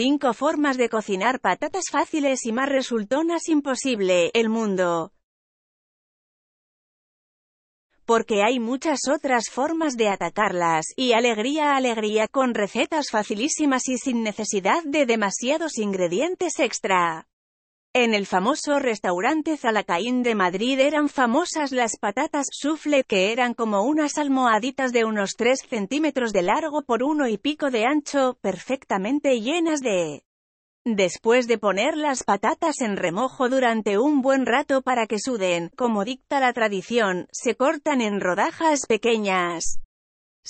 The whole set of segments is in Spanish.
5 formas de cocinar patatas fáciles y más resultonas imposible, el mundo. Porque hay muchas otras formas de atacarlas, y alegría alegría con recetas facilísimas y sin necesidad de demasiados ingredientes extra. En el famoso restaurante Zalacaín de Madrid eran famosas las patatas souffle, que eran como unas almohaditas de unos 3 centímetros de largo por uno y pico de ancho, perfectamente llenas de... Después de poner las patatas en remojo durante un buen rato para que suden, como dicta la tradición, se cortan en rodajas pequeñas.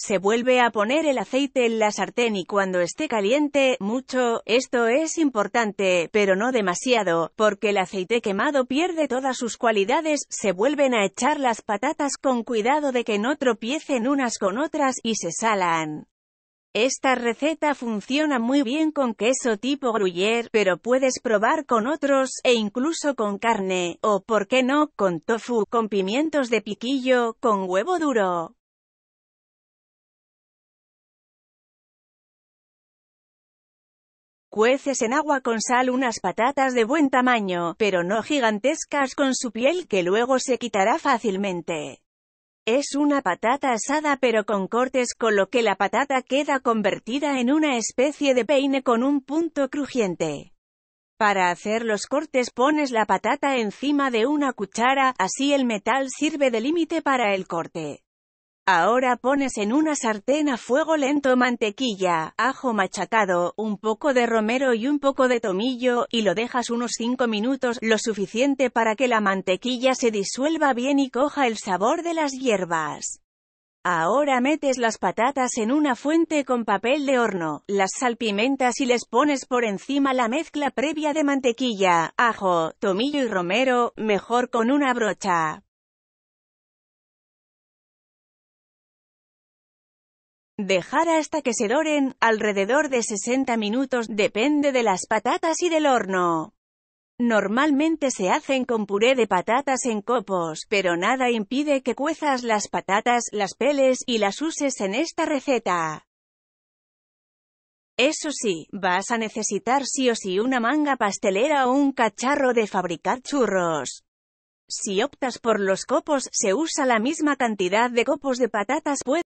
Se vuelve a poner el aceite en la sartén y cuando esté caliente, mucho, esto es importante, pero no demasiado, porque el aceite quemado pierde todas sus cualidades, se vuelven a echar las patatas con cuidado de que no tropiecen unas con otras y se salan. Esta receta funciona muy bien con queso tipo gruyere, pero puedes probar con otros, e incluso con carne, o por qué no, con tofu, con pimientos de piquillo, con huevo duro. Cueces en agua con sal unas patatas de buen tamaño, pero no gigantescas con su piel que luego se quitará fácilmente. Es una patata asada pero con cortes con lo que la patata queda convertida en una especie de peine con un punto crujiente. Para hacer los cortes pones la patata encima de una cuchara, así el metal sirve de límite para el corte. Ahora pones en una sartén a fuego lento mantequilla, ajo machacado, un poco de romero y un poco de tomillo, y lo dejas unos 5 minutos, lo suficiente para que la mantequilla se disuelva bien y coja el sabor de las hierbas. Ahora metes las patatas en una fuente con papel de horno, las salpimentas y les pones por encima la mezcla previa de mantequilla, ajo, tomillo y romero, mejor con una brocha. Dejar hasta que se doren, alrededor de 60 minutos, depende de las patatas y del horno. Normalmente se hacen con puré de patatas en copos, pero nada impide que cuezas las patatas, las peles y las uses en esta receta. Eso sí, vas a necesitar sí o sí una manga pastelera o un cacharro de fabricar churros. Si optas por los copos, se usa la misma cantidad de copos de patatas.